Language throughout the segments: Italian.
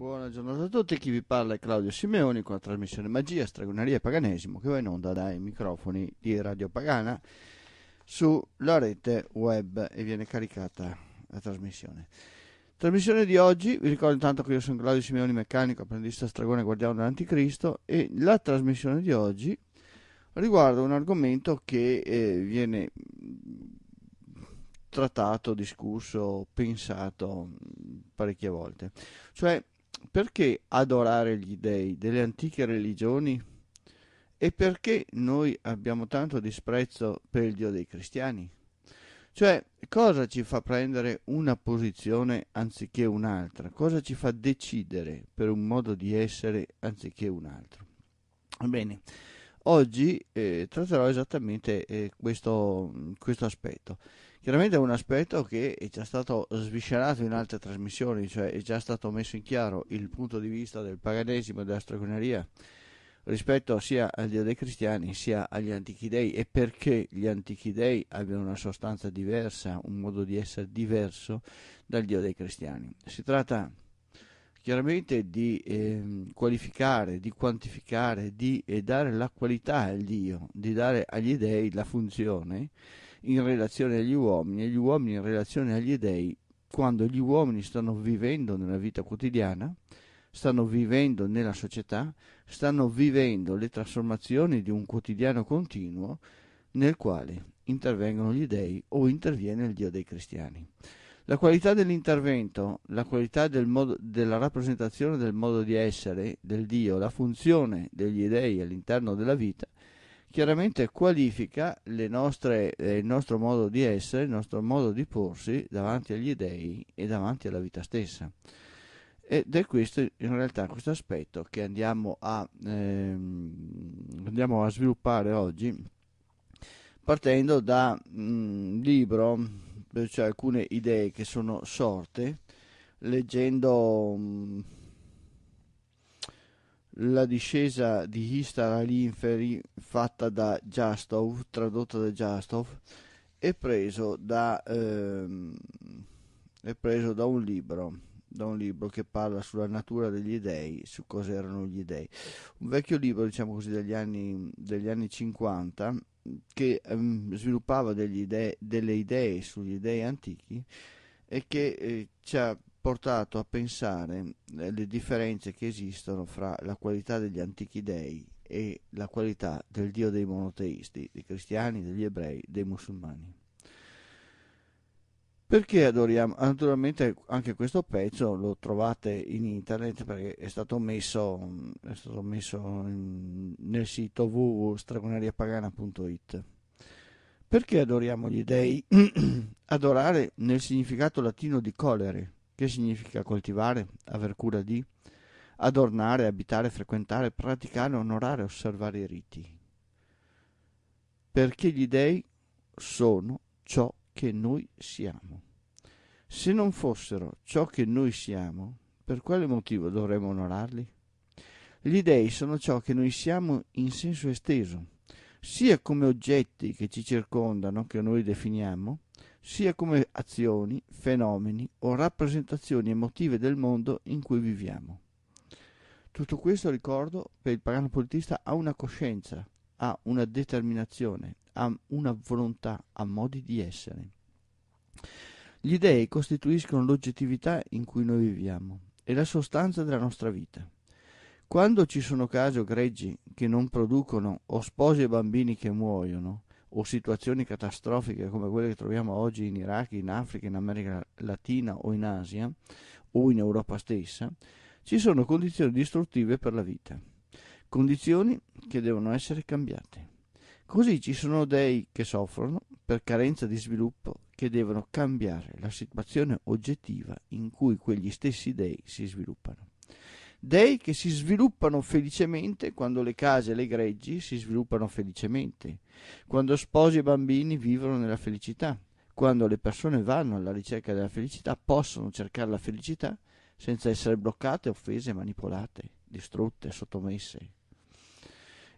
Buona giornata a tutti, chi vi parla è Claudio Simeoni con la trasmissione Magia, Stragoneria e Paganesimo che va in onda dai microfoni di Radio Pagana sulla rete web e viene caricata la trasmissione. Trasmissione di oggi, vi ricordo intanto che io sono Claudio Simeoni, meccanico, apprendista stragone e guardiano dell'anticristo e la trasmissione di oggi riguarda un argomento che eh, viene trattato, discusso, pensato mm, parecchie volte, cioè perché adorare gli dèi delle antiche religioni? E perché noi abbiamo tanto disprezzo per il Dio dei cristiani? Cioè, cosa ci fa prendere una posizione anziché un'altra? Cosa ci fa decidere per un modo di essere anziché un altro? Bene, oggi eh, tratterò esattamente eh, questo, questo aspetto. Chiaramente è un aspetto che è già stato sviscerato in altre trasmissioni, cioè è già stato messo in chiaro il punto di vista del paganesimo e della stregoneria rispetto sia al Dio dei cristiani sia agli antichi dei e perché gli antichi dei abbiano una sostanza diversa, un modo di essere diverso dal Dio dei cristiani. Si tratta chiaramente di eh, qualificare, di quantificare, di eh, dare la qualità al Dio, di dare agli dei la funzione in relazione agli uomini e gli uomini in relazione agli dei, quando gli uomini stanno vivendo nella vita quotidiana, stanno vivendo nella società, stanno vivendo le trasformazioni di un quotidiano continuo nel quale intervengono gli dei o interviene il Dio dei cristiani. La qualità dell'intervento, la qualità del modo, della rappresentazione del modo di essere del Dio, la funzione degli dei all'interno della vita chiaramente qualifica nostre, eh, il nostro modo di essere, il nostro modo di porsi davanti agli dèi e davanti alla vita stessa. Ed è questo, in realtà, questo aspetto che andiamo a, ehm, andiamo a sviluppare oggi partendo da un mm, libro, cioè alcune idee che sono sorte leggendo... Mh, mm, la discesa di Istar all'Inferi fatta da Justov, tradotta da Justov, è preso da, ehm, è preso da un libro da un libro che parla sulla natura degli dei, su cosa erano gli dei. Un vecchio libro, diciamo così, degli anni, degli anni 50 che ehm, sviluppava idee, delle idee sugli dei antichi e che eh, ci ha portato a pensare eh, le differenze che esistono fra la qualità degli antichi dei e la qualità del dio dei monoteisti, dei cristiani, degli ebrei, dei musulmani. Perché adoriamo? Naturalmente anche questo pezzo lo trovate in internet perché è stato messo, è stato messo in, nel sito www.stragonariapagana.it. Perché adoriamo gli dei? Adorare nel significato latino di colere, che significa coltivare, aver cura di, adornare, abitare, frequentare, praticare, onorare, osservare i riti. Perché gli dèi sono ciò che noi siamo. Se non fossero ciò che noi siamo, per quale motivo dovremmo onorarli? Gli dèi sono ciò che noi siamo in senso esteso, sia come oggetti che ci circondano, che noi definiamo, sia come azioni, fenomeni o rappresentazioni emotive del mondo in cui viviamo. Tutto questo, ricordo, per il pagano politista ha una coscienza, ha una determinazione, ha una volontà, ha modi di essere. Gli dei costituiscono l'oggettività in cui noi viviamo e la sostanza della nostra vita. Quando ci sono casi o greggi che non producono o sposi e bambini che muoiono, o situazioni catastrofiche come quelle che troviamo oggi in Iraq, in Africa, in America Latina o in Asia o in Europa stessa, ci sono condizioni distruttive per la vita, condizioni che devono essere cambiate. Così ci sono dei che soffrono per carenza di sviluppo che devono cambiare la situazione oggettiva in cui quegli stessi dei si sviluppano dei che si sviluppano felicemente quando le case e le greggi si sviluppano felicemente, quando sposi e bambini vivono nella felicità, quando le persone vanno alla ricerca della felicità, possono cercare la felicità senza essere bloccate, offese, manipolate, distrutte, sottomesse.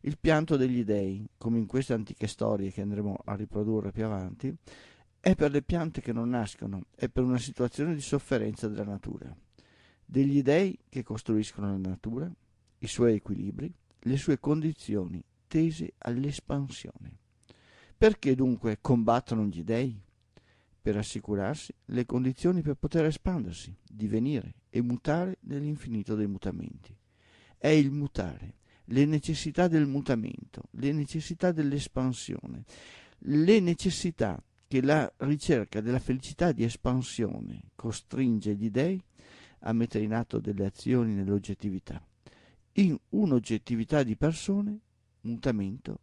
Il pianto degli dei, come in queste antiche storie che andremo a riprodurre più avanti, è per le piante che non nascono, è per una situazione di sofferenza della natura degli dei che costruiscono la natura, i suoi equilibri, le sue condizioni tese all'espansione. Perché dunque combattono gli dei? Per assicurarsi le condizioni per poter espandersi, divenire e mutare nell'infinito dei mutamenti. È il mutare, le necessità del mutamento, le necessità dell'espansione, le necessità che la ricerca della felicità di espansione costringe gli dèi a mettere in atto delle azioni nell'oggettività, in un'oggettività di persone, mutamento,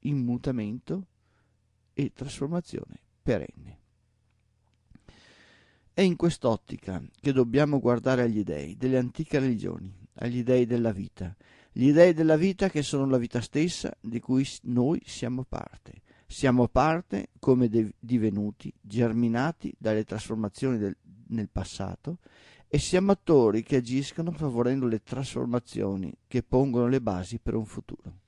immutamento e trasformazione perenne. È in quest'ottica che dobbiamo guardare agli dei delle antiche religioni, agli dei della vita, gli dei della vita che sono la vita stessa di cui noi siamo parte. Siamo parte come divenuti, germinati dalle trasformazioni del, nel passato e siamo attori che agiscono favorendo le trasformazioni che pongono le basi per un futuro.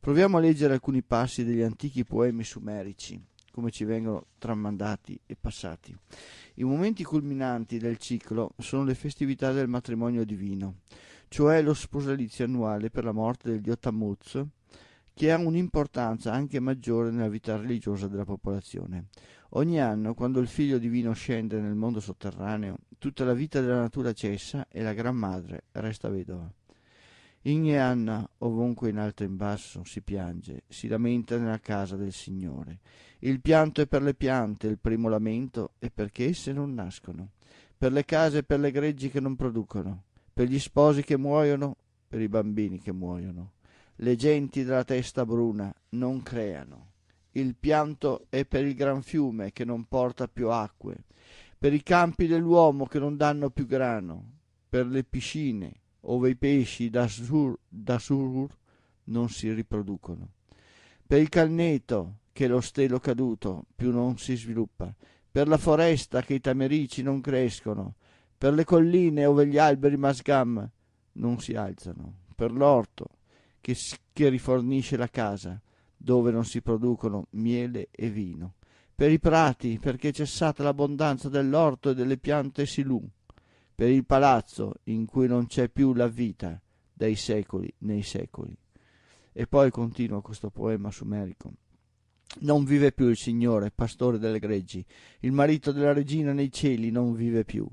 Proviamo a leggere alcuni passi degli antichi poemi sumerici, come ci vengono tramandati e passati. I momenti culminanti del ciclo sono le festività del matrimonio divino, cioè lo sposalizio annuale per la morte del dio Tammuz, che ha un'importanza anche maggiore nella vita religiosa della popolazione. Ogni anno, quando il Figlio divino scende nel mondo sotterraneo, tutta la vita della natura cessa e la Gran Madre resta vedova. Igne Anna, ovunque in alto e in basso, si piange, si lamenta nella casa del Signore. Il pianto è per le piante, il primo lamento è perché esse non nascono, per le case e per le greggi che non producono, per gli sposi che muoiono, per i bambini che muoiono. Le genti della testa bruna non creano. Il pianto è per il gran fiume che non porta più acque, per i campi dell'uomo che non danno più grano, per le piscine ove i pesci da, sur, da surur non si riproducono, per il canneto che lo stelo caduto più non si sviluppa, per la foresta che i tamerici non crescono, per le colline ove gli alberi masgam non si alzano, per l'orto che, che rifornisce la casa, dove non si producono miele e vino, per i prati, perché è cessata l'abbondanza dell'orto e delle piante silù, per il palazzo in cui non c'è più la vita dai secoli nei secoli. E poi continua questo poema sumerico. Non vive più il Signore, pastore delle greggi, il marito della regina nei cieli non vive più,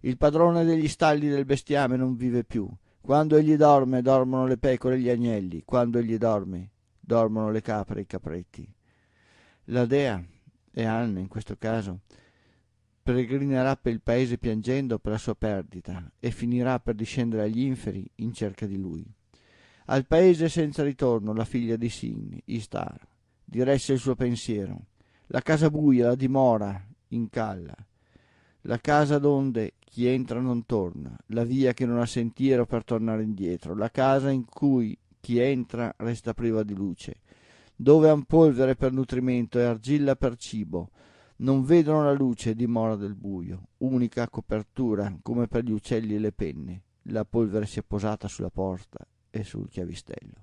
il padrone degli stalli del bestiame non vive più. Quando egli dorme, dormono le pecore e gli agnelli, quando egli dorme, dormono le capre e i capretti. La dea, e Anne in questo caso, peregrinerà per il paese piangendo per la sua perdita e finirà per discendere agli inferi in cerca di lui. Al paese senza ritorno la figlia di Sin, Istar, diresse il suo pensiero. La casa buia, la dimora, incalla. La casa donde chi entra non torna, la via che non ha sentiero per tornare indietro, la casa in cui chi entra resta priva di luce, dove han polvere per nutrimento e argilla per cibo, non vedono la luce dimora del buio, unica copertura come per gli uccelli e le penne. La polvere si è posata sulla porta e sul chiavistello.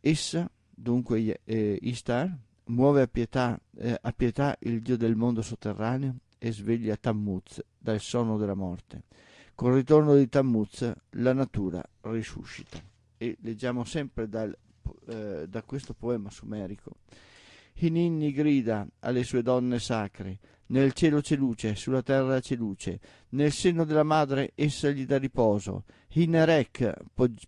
Essa, dunque, eh, Istar, muove a pietà, eh, a pietà il dio del mondo sotterraneo e sveglia Tammuz dal sonno della morte. Col ritorno di Tammuz la natura risuscita e leggiamo sempre dal, eh, da questo poema sumerico. Hininni grida alle sue donne sacre, nel cielo c'è luce, sulla terra c'è luce, nel seno della madre essa gli dà riposo. In Erech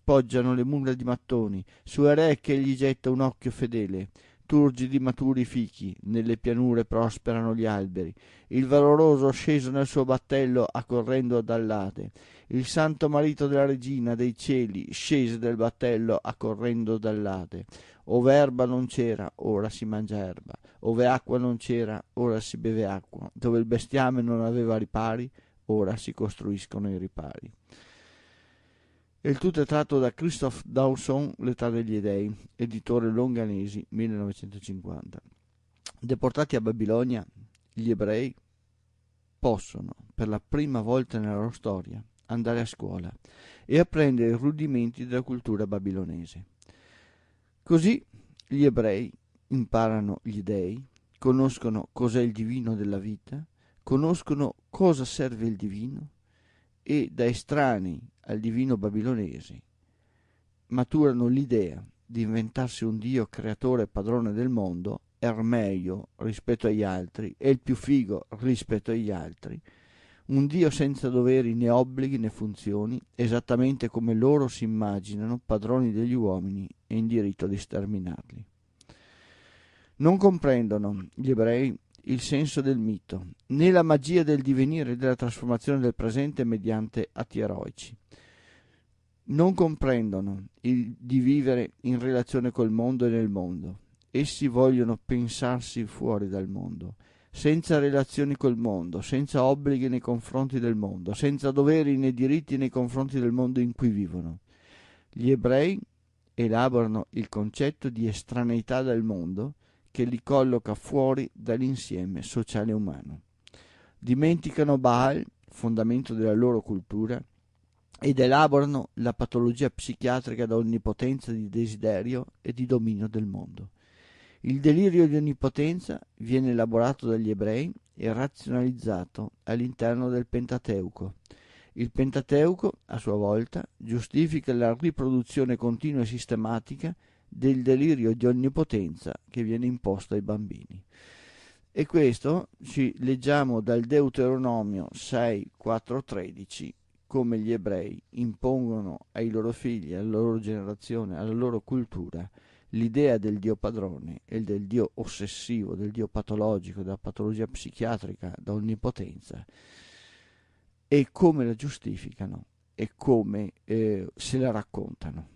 poggiano le mura di mattoni, su Erek egli getta un occhio fedele. Turgidi maturi fichi, nelle pianure prosperano gli alberi. Il valoroso sceso nel suo battello accorrendo dall'Ade il santo marito della regina dei cieli scese del battello accorrendo dall'Ade. Ove erba non c'era, ora si mangia erba. Ove acqua non c'era, ora si beve acqua. Dove il bestiame non aveva ripari, ora si costruiscono i ripari. E Il tutto è tratto da Christoph Dawson, L'età degli Edei, editore Longanesi, 1950. Deportati a Babilonia, gli ebrei possono, per la prima volta nella loro storia, andare a scuola e apprendere i rudimenti della cultura babilonese. Così gli ebrei imparano gli dei, conoscono cos'è il divino della vita, conoscono cosa serve il divino e da estranei al divino babilonese maturano l'idea di inventarsi un Dio creatore e padrone del mondo, meglio rispetto agli altri e il più figo rispetto agli altri, un Dio senza doveri né obblighi né funzioni, esattamente come loro si immaginano, padroni degli uomini e in diritto di sterminarli. Non comprendono gli ebrei il senso del mito, né la magia del divenire e della trasformazione del presente mediante atti eroici. Non comprendono il di vivere in relazione col mondo e nel mondo. Essi vogliono pensarsi fuori dal mondo senza relazioni col mondo, senza obblighi nei confronti del mondo, senza doveri né diritti nei confronti del mondo in cui vivono. Gli ebrei elaborano il concetto di estraneità dal mondo che li colloca fuori dall'insieme sociale umano. Dimenticano Baal, fondamento della loro cultura, ed elaborano la patologia psichiatrica da onnipotenza di desiderio e di dominio del mondo. Il delirio di onnipotenza viene elaborato dagli ebrei e razionalizzato all'interno del Pentateuco. Il Pentateuco, a sua volta, giustifica la riproduzione continua e sistematica del delirio di onnipotenza che viene imposto ai bambini. E questo ci leggiamo dal Deuteronomio 6, 4, 13, come gli ebrei impongono ai loro figli, alla loro generazione, alla loro cultura, l'idea del Dio padrone e del Dio ossessivo, del Dio patologico, della patologia psichiatrica, da onnipotenza, e come la giustificano e come eh, se la raccontano.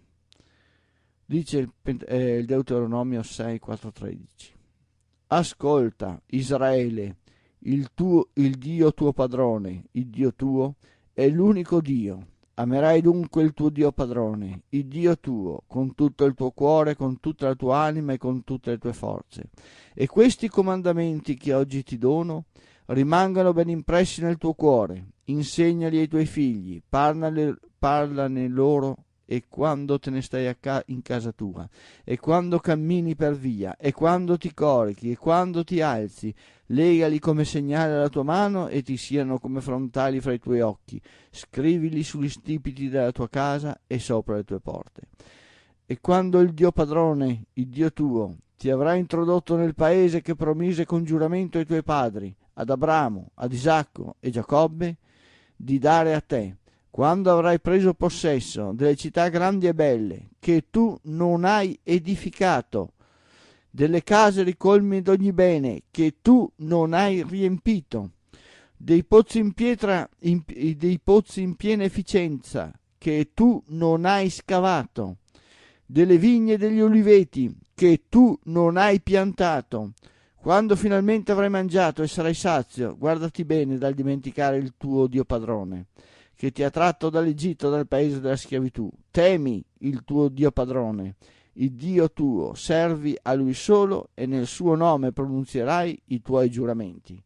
Dice il, eh, il Deuteronomio 6, 4, Ascolta, Israele, il, tuo, il Dio tuo padrone, il Dio tuo, è l'unico Dio Amerai dunque il tuo Dio padrone, il Dio tuo, con tutto il tuo cuore, con tutta la tua anima e con tutte le tue forze. E questi comandamenti che oggi ti dono rimangano ben impressi nel tuo cuore, insegnali ai tuoi figli, parlane, loro e quando te ne stai ca- in casa tua, e quando cammini per via, e quando ti corichi, e quando ti alzi, legali come segnale alla tua mano e ti siano come frontali fra i tuoi occhi, scrivili sugli stipiti della tua casa e sopra le tue porte. E quando il Dio padrone, il Dio tuo, ti avrà introdotto nel paese che promise con giuramento ai tuoi padri, ad Abramo, ad Isacco e Giacobbe, di dare a te, quando avrai preso possesso delle città grandi e belle che tu non hai edificato, delle case ricolmi d'ogni bene che tu non hai riempito, dei pozzi in pietra, in, dei pozzi in piena efficienza che tu non hai scavato, delle vigne e degli oliveti che tu non hai piantato. Quando finalmente avrai mangiato e sarai sazio, guardati bene dal dimenticare il tuo Dio padrone che ti ha tratto dall'Egitto, dal paese della schiavitù. Temi il tuo Dio padrone, il Dio tuo, servi a lui solo e nel suo nome pronunzierai i tuoi giuramenti.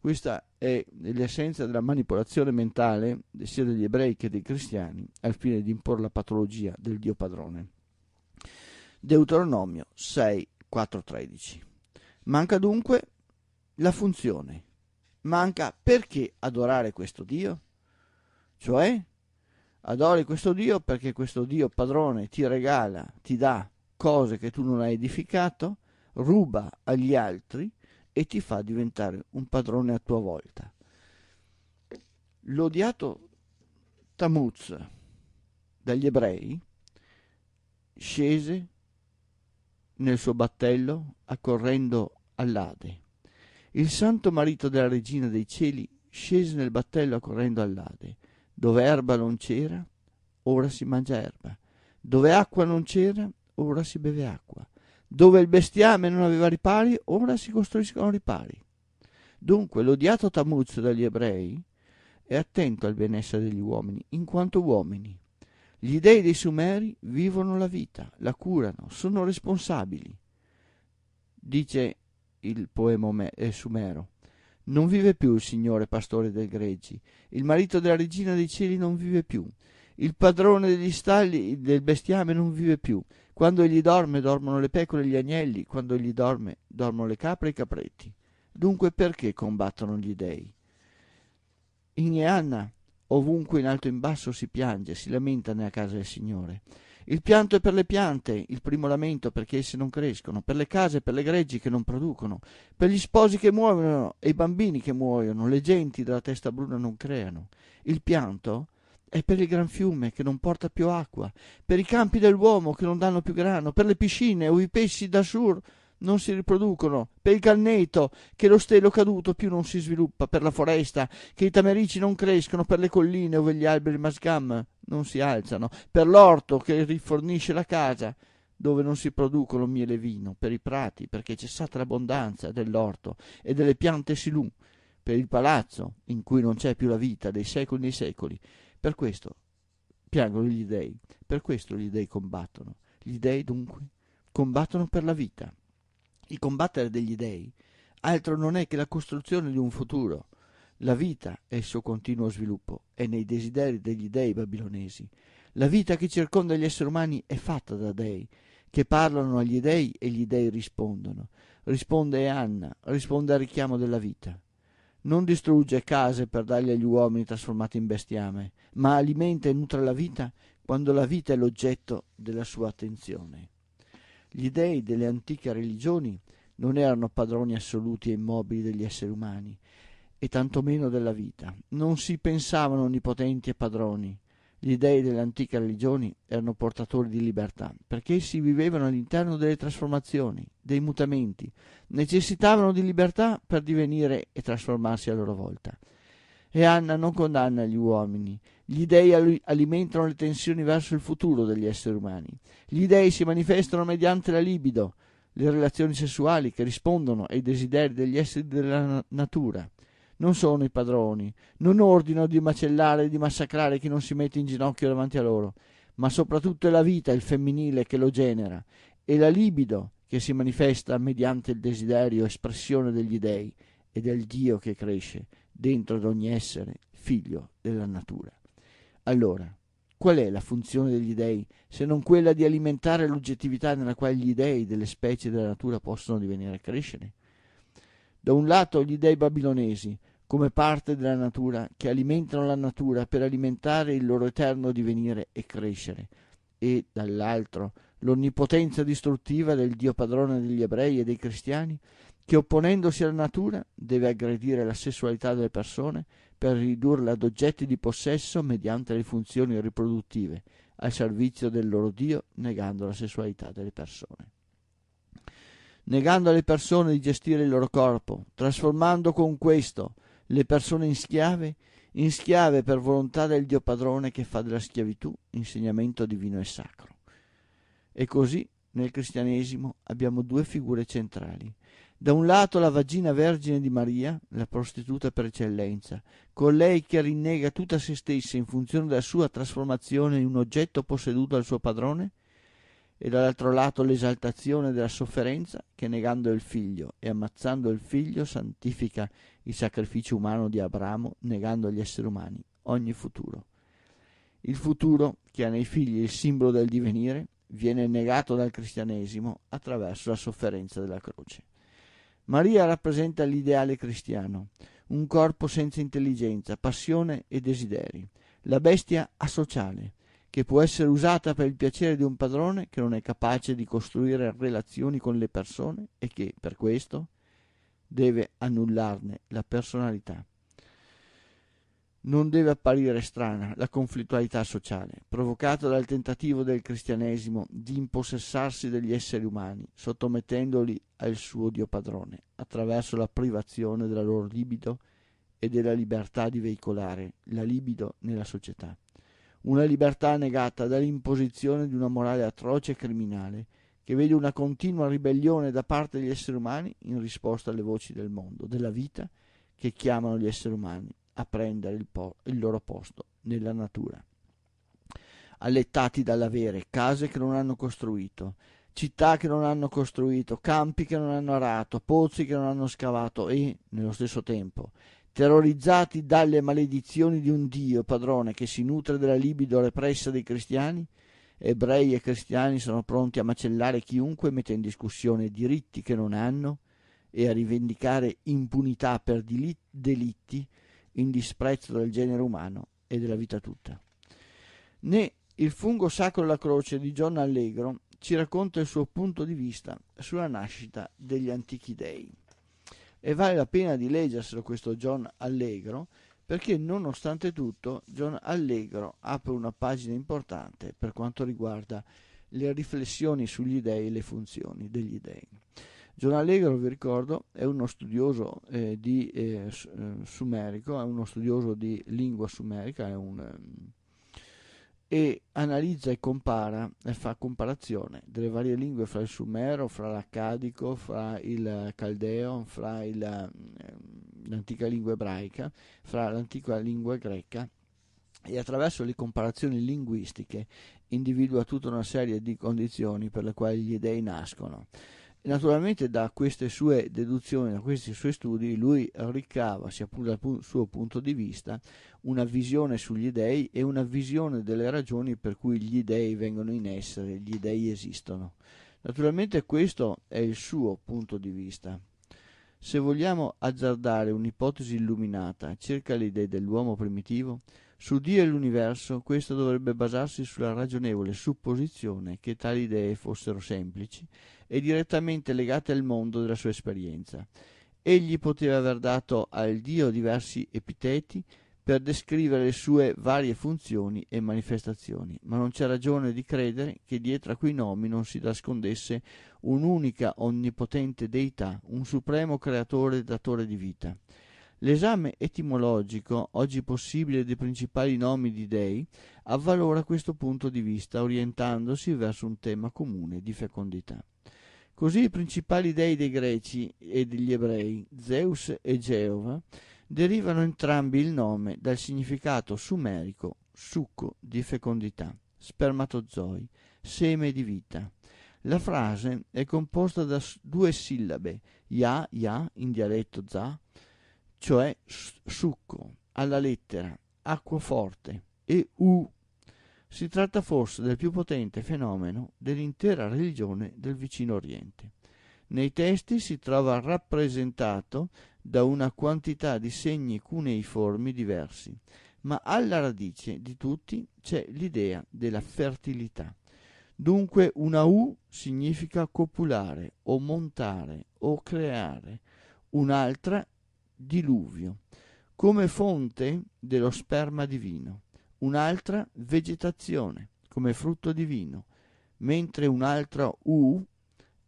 Questa è l'essenza della manipolazione mentale sia degli ebrei che dei cristiani al fine di imporre la patologia del Dio padrone. Deuteronomio 6, 4, 13. Manca dunque la funzione. Manca perché adorare questo Dio? Cioè, adori questo Dio perché questo Dio padrone ti regala, ti dà cose che tu non hai edificato, ruba agli altri e ti fa diventare un padrone a tua volta. L'odiato Tamuz dagli ebrei scese nel suo battello accorrendo all'Ade. Il santo marito della regina dei cieli scese nel battello accorrendo all'Ade. Dove erba non c'era, ora si mangia erba. Dove acqua non c'era, ora si beve acqua. Dove il bestiame non aveva ripari, ora si costruiscono ripari. Dunque l'odiato Tamuz dagli ebrei è attento al benessere degli uomini, in quanto uomini. Gli dei dei Sumeri vivono la vita, la curano, sono responsabili, dice il poema eh, sumero. Non vive più il signore pastore del greggi, il marito della regina dei cieli non vive più, il padrone degli stalli del bestiame non vive più. Quando egli dorme, dormono le pecore e gli agnelli, quando egli dorme, dormono le capre e i capretti. Dunque perché combattono gli dèi? In Eanna, ovunque in alto e in basso, si piange, si lamenta nella casa del Signore. Il pianto è per le piante, il primo lamento perché esse non crescono, per le case, per le greggi che non producono, per gli sposi che muoiono e i bambini che muoiono, le genti della testa bruna non creano. Il pianto è per il gran fiume che non porta più acqua, per i campi dell'uomo che non danno più grano, per le piscine o i pesci da sur non si riproducono, per il canneto, che lo stelo caduto più non si sviluppa, per la foresta, che i tamerici non crescono, per le colline ove gli alberi mascam non si alzano, per l'orto che rifornisce la casa, dove non si producono miele e vino, per i prati, perché è cessata l'abbondanza dell'orto e delle piante silù, per il palazzo, in cui non c'è più la vita dei secoli nei secoli. Per questo piangono gli dei, per questo gli dei combattono. Gli dei dunque combattono per la vita. Il combattere degli dèi altro non è che la costruzione di un futuro. La vita e il suo continuo sviluppo è nei desideri degli dèi babilonesi. La vita che circonda gli esseri umani è fatta da dèi, che parlano agli dèi e gli dèi rispondono. Risponde Anna, risponde al richiamo della vita. Non distrugge case per darle agli uomini trasformati in bestiame, ma alimenta e nutre la vita quando la vita è l'oggetto della sua attenzione. Gli dei delle antiche religioni non erano padroni assoluti e immobili degli esseri umani, e tantomeno della vita. Non si pensavano onnipotenti e padroni. Gli dei delle antiche religioni erano portatori di libertà, perché essi vivevano all'interno delle trasformazioni, dei mutamenti, necessitavano di libertà per divenire e trasformarsi a loro volta. E Anna non condanna gli uomini. Gli dei alimentano le tensioni verso il futuro degli esseri umani. Gli dei si manifestano mediante la libido, le relazioni sessuali che rispondono ai desideri degli esseri della natura. Non sono i padroni, non ordinano di macellare e di massacrare chi non si mette in ginocchio davanti a loro, ma soprattutto è la vita, il femminile, che lo genera, e la libido che si manifesta mediante il desiderio, espressione degli dei è il Dio che cresce, dentro ad ogni essere figlio della natura. Allora, qual è la funzione degli dèi se non quella di alimentare l'oggettività nella quale gli dèi delle specie della natura possono divenire a crescere? Da un lato gli dèi babilonesi, come parte della natura, che alimentano la natura per alimentare il loro eterno divenire e crescere, e dall'altro l'onnipotenza distruttiva del Dio padrone degli ebrei e dei cristiani, che opponendosi alla natura deve aggredire la sessualità delle persone per ridurle ad oggetti di possesso mediante le funzioni riproduttive, al servizio del loro Dio, negando la sessualità delle persone. Negando alle persone di gestire il loro corpo, trasformando con questo le persone in schiave, in schiave per volontà del Dio padrone che fa della schiavitù insegnamento divino e sacro. E così nel cristianesimo abbiamo due figure centrali, da un lato la vagina vergine di Maria, la prostituta per eccellenza, colei che rinnega tutta se stessa in funzione della sua trasformazione in un oggetto posseduto dal suo padrone, e dall'altro lato l'esaltazione della sofferenza che negando il figlio e ammazzando il figlio santifica il sacrificio umano di Abramo, negando agli esseri umani ogni futuro. Il futuro, che ha nei figli il simbolo del divenire, viene negato dal cristianesimo attraverso la sofferenza della croce. Maria rappresenta l'ideale cristiano, un corpo senza intelligenza, passione e desideri, la bestia asociale, che può essere usata per il piacere di un padrone che non è capace di costruire relazioni con le persone e che, per questo, deve annullarne la personalità non deve apparire strana la conflittualità sociale, provocata dal tentativo del cristianesimo di impossessarsi degli esseri umani, sottomettendoli al suo Dio padrone, attraverso la privazione della loro libido e della libertà di veicolare la libido nella società. Una libertà negata dall'imposizione di una morale atroce e criminale, che vede una continua ribellione da parte degli esseri umani in risposta alle voci del mondo, della vita, che chiamano gli esseri umani a prendere il, po- il loro posto nella natura. Allettati dall'avere case che non hanno costruito, città che non hanno costruito, campi che non hanno arato, pozzi che non hanno scavato e, nello stesso tempo, terrorizzati dalle maledizioni di un Dio padrone che si nutre della libido repressa dei cristiani, ebrei e cristiani sono pronti a macellare chiunque mette in discussione diritti che non hanno e a rivendicare impunità per delitti in disprezzo del genere umano e della vita tutta. Né Il fungo sacro della croce di John Allegro ci racconta il suo punto di vista sulla nascita degli antichi dei. E vale la pena di leggerselo questo John Allegro, perché nonostante tutto John Allegro apre una pagina importante per quanto riguarda le riflessioni sugli dei e le funzioni degli dei. John Allegro, vi ricordo, è uno studioso eh, di eh, eh sumerico, è uno studioso di lingua sumerica, un, um, e analizza e compara e fa comparazione delle varie lingue fra il sumero, fra l'accadico, fra il caldeo, fra il, um, l'antica lingua ebraica, fra l'antica lingua greca e attraverso le comparazioni linguistiche individua tutta una serie di condizioni per le quali gli dei nascono naturalmente da queste sue deduzioni, da questi suoi studi, lui ricava, sia pure dal suo punto di vista, una visione sugli dèi e una visione delle ragioni per cui gli dèi vengono in essere, gli dèi esistono. Naturalmente questo è il suo punto di vista. Se vogliamo azzardare un'ipotesi illuminata circa le idee dell'uomo primitivo, su Dio e l'universo questo dovrebbe basarsi sulla ragionevole supposizione che tali idee fossero semplici e direttamente legate al mondo della sua esperienza. Egli poteva aver dato al Dio diversi epiteti per descrivere le sue varie funzioni e manifestazioni, ma non c'è ragione di credere che dietro a quei nomi non si nascondesse un'unica onnipotente deità, un supremo creatore e datore di vita. L'esame etimologico oggi possibile dei principali nomi di dei avvalora questo punto di vista orientandosi verso un tema comune di fecondità. Così i principali dei dei greci e degli ebrei, Zeus e Geova, derivano entrambi il nome dal significato sumerico succo di fecondità, spermatozoi, seme di vita. La frase è composta da due sillabe, ya, ya in dialetto za, cioè succo, alla lettera, acqua forte e U. Si tratta forse del più potente fenomeno dell'intera religione del vicino Oriente. Nei testi si trova rappresentato da una quantità di segni cuneiformi diversi, ma alla radice di tutti c'è l'idea della fertilità. Dunque una U significa copulare o montare o creare, un'altra diluvio, come fonte dello sperma divino, un'altra vegetazione, come frutto divino, mentre un'altra U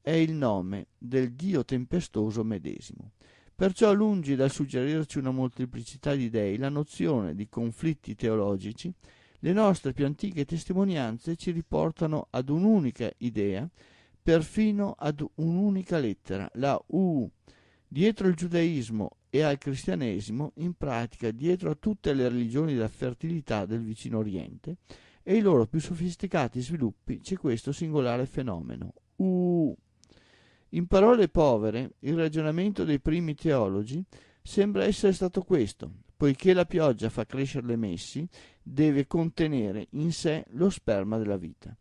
è il nome del Dio tempestoso medesimo. Perciò lungi dal suggerirci una molteplicità di dei, la nozione di conflitti teologici, le nostre più antiche testimonianze ci riportano ad un'unica idea, perfino ad un'unica lettera, la U. Dietro il giudaismo e al cristianesimo in pratica dietro a tutte le religioni della fertilità del vicino oriente e i loro più sofisticati sviluppi c'è questo singolare fenomeno. Uh. In parole povere, il ragionamento dei primi teologi sembra essere stato questo, poiché la pioggia fa crescere le messi, deve contenere in sé lo sperma della vita.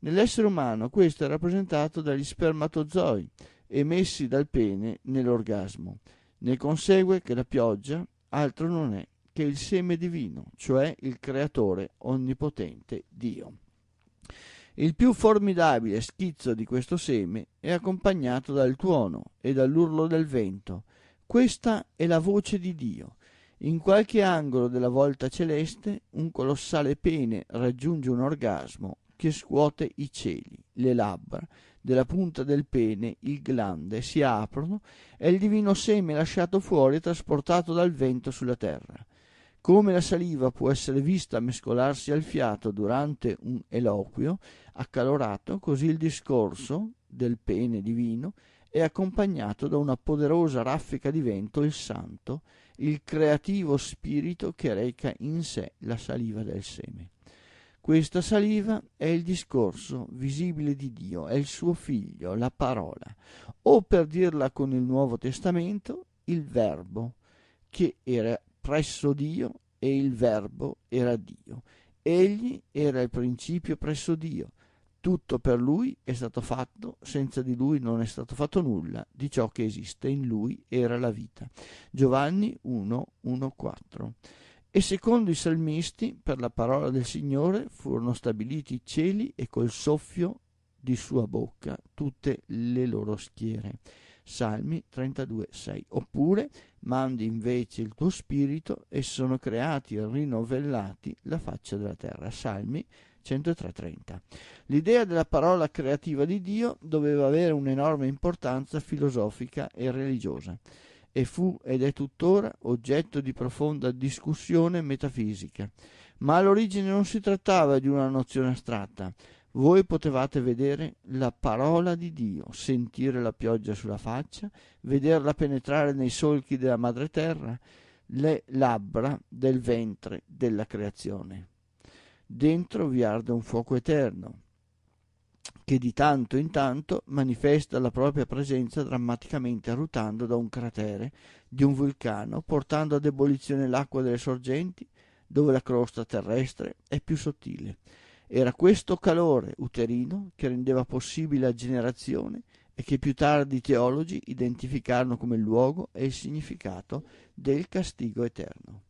Nell'essere umano questo è rappresentato dagli spermatozoi emessi dal pene nell'orgasmo. Ne consegue che la pioggia altro non è che il seme divino, cioè il creatore onnipotente Dio. Il più formidabile schizzo di questo seme è accompagnato dal tuono e dall'urlo del vento. Questa è la voce di Dio. In qualche angolo della volta celeste un colossale pene raggiunge un orgasmo che scuote i cieli, le labbra, della punta del pene il glande si aprono e il divino seme lasciato fuori e trasportato dal vento sulla terra. Come la saliva può essere vista mescolarsi al fiato durante un eloquio accalorato, così il discorso del pene divino è accompagnato da una poderosa raffica di vento, il santo, il creativo spirito che reca in sé la saliva del seme. Questa saliva è il discorso visibile di Dio, è il suo figlio, la parola, o per dirla con il Nuovo Testamento, il verbo, che era presso Dio e il verbo era Dio. Egli era il principio presso Dio. Tutto per lui è stato fatto, senza di lui non è stato fatto nulla, di ciò che esiste in lui era la vita. Giovanni 1, 1, 4. E secondo i salmisti, per la parola del Signore furono stabiliti i cieli e col soffio di sua bocca tutte le loro schiere. Salmi 32,6. Oppure mandi invece il tuo spirito e sono creati e rinovellati la faccia della terra. Salmi 103,30. L'idea della parola creativa di Dio doveva avere un'enorme importanza filosofica e religiosa e fu ed è tuttora oggetto di profonda discussione metafisica. Ma all'origine non si trattava di una nozione astratta. Voi potevate vedere la parola di Dio, sentire la pioggia sulla faccia, vederla penetrare nei solchi della madre terra, le labbra del ventre della creazione. Dentro vi arde un fuoco eterno, che di tanto in tanto manifesta la propria presenza drammaticamente ruotando da un cratere di un vulcano, portando ad ebollizione l'acqua delle sorgenti, dove la crosta terrestre è più sottile. Era questo calore uterino che rendeva possibile la generazione e che più tardi i teologi identificarono come il luogo e il significato del castigo eterno.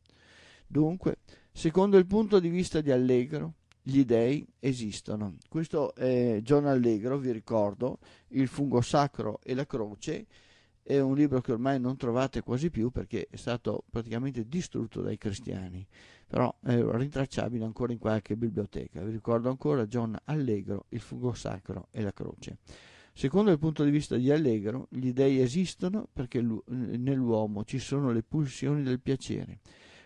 Dunque, secondo il punto di vista di Allegro, gli dèi esistono. Questo è John Allegro, vi ricordo, Il fungo sacro e la croce, è un libro che ormai non trovate quasi più perché è stato praticamente distrutto dai cristiani, però è rintracciabile ancora in qualche biblioteca. Vi ricordo ancora John Allegro, Il fungo sacro e la croce. Secondo il punto di vista di Allegro, gli dèi esistono perché nell'uomo ci sono le pulsioni del piacere.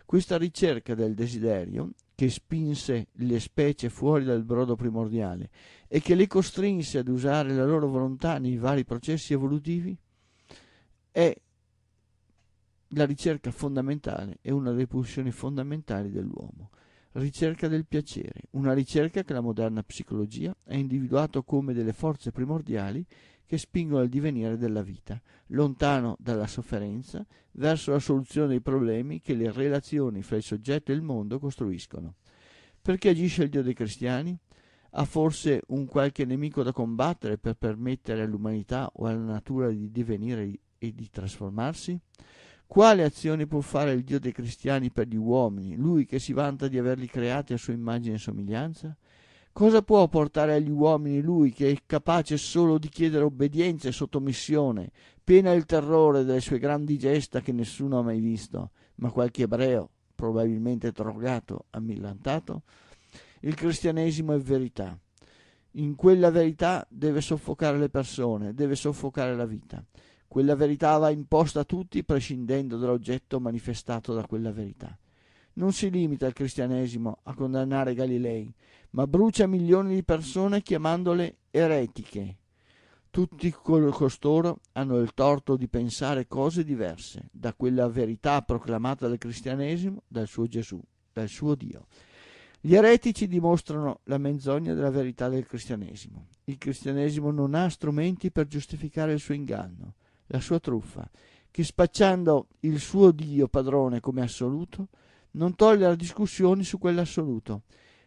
Questa ricerca del desiderio, che spinse le specie fuori dal brodo primordiale e che le costrinse ad usare la loro volontà nei vari processi evolutivi, è la ricerca fondamentale e una delle pulsioni fondamentali dell'uomo. Ricerca del piacere, una ricerca che la moderna psicologia ha individuato come delle forze primordiali che spingono al divenire della vita, lontano dalla sofferenza, verso la soluzione dei problemi che le relazioni fra il soggetto e il mondo costruiscono. Perché agisce il Dio dei cristiani? Ha forse un qualche nemico da combattere per permettere all'umanità o alla natura di divenire e di trasformarsi? Quale azione può fare il Dio dei cristiani per gli uomini, lui che si vanta di averli creati a sua immagine e somiglianza? Cosa può portare agli uomini lui che è capace solo di chiedere obbedienza e sottomissione, pena il terrore delle sue grandi gesta che nessuno ha mai visto, ma qualche ebreo, probabilmente drogato, ammilantato? Il cristianesimo è verità. In quella verità deve soffocare le persone, deve soffocare la vita. Quella verità va imposta a tutti prescindendo dall'oggetto manifestato da quella verità non si limita il cristianesimo a condannare Galilei, ma brucia milioni di persone chiamandole eretiche. Tutti costoro hanno il torto di pensare cose diverse da quella verità proclamata dal cristianesimo, dal suo Gesù, dal suo Dio. Gli eretici dimostrano la menzogna della verità del cristianesimo. Il cristianesimo non ha strumenti per giustificare il suo inganno, la sua truffa, che spacciando il suo Dio padrone come assoluto, non tollera discussioni su quell'assoluto.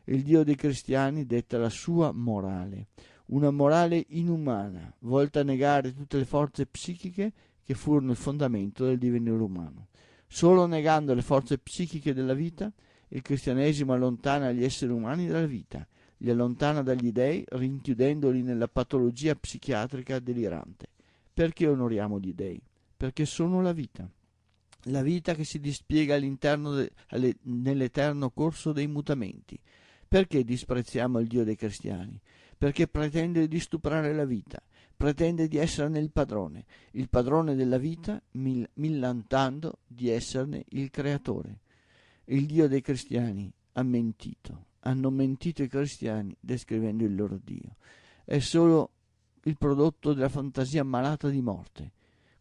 Il Dio dei cristiani detta la sua morale, una morale inumana, volta a negare tutte le forze psichiche che furono il fondamento del divenire umano. Solo negando le forze psichiche della vita, il cristianesimo allontana gli esseri umani dalla vita, li allontana dagli dèi, rinchiudendoli nella patologia psichiatrica delirante. Perché onoriamo gli dèi? Perché sono la vita la vita che si dispiega de, alle, nell'eterno corso dei mutamenti. Perché disprezziamo il Dio dei cristiani? Perché pretende di stuprare la vita, pretende di esserne il padrone, il padrone della vita, mil, millantando di esserne il creatore. Il Dio dei cristiani ha mentito, hanno mentito i cristiani descrivendo il loro Dio. È solo il prodotto della fantasia malata di morte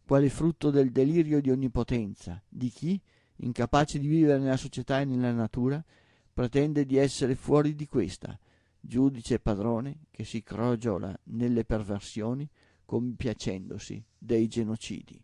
quale frutto del delirio di onnipotenza, di chi, incapace di vivere nella società e nella natura, pretende di essere fuori di questa, giudice e padrone che si crogiola nelle perversioni, compiacendosi dei genocidi.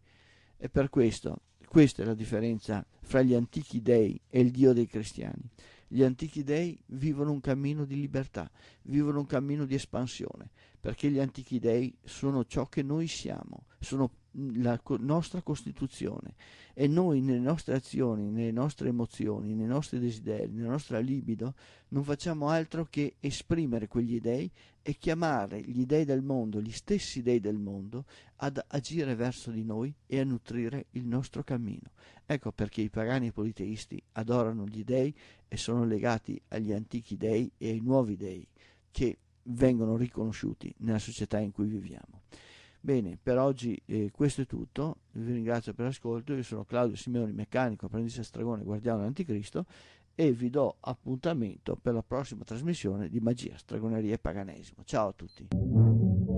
E per questo, questa è la differenza fra gli antichi dei e il Dio dei cristiani. Gli antichi dei vivono un cammino di libertà, vivono un cammino di espansione, perché gli antichi dei sono ciò che noi siamo, sono la co- nostra Costituzione e noi nelle nostre azioni, nelle nostre emozioni, nei nostri desideri, nella nostra libido non facciamo altro che esprimere quegli dei e chiamare gli dei del mondo, gli stessi dei del mondo, ad agire verso di noi e a nutrire il nostro cammino. Ecco perché i pagani e i politeisti adorano gli dei e sono legati agli antichi dei e ai nuovi dei che vengono riconosciuti nella società in cui viviamo. Bene, per oggi eh, questo è tutto, vi ringrazio per l'ascolto, io sono Claudio Simeoni, meccanico, apprendista stragone, guardiano dell'anticristo e vi do appuntamento per la prossima trasmissione di Magia, stragoneria e Paganesimo. Ciao a tutti!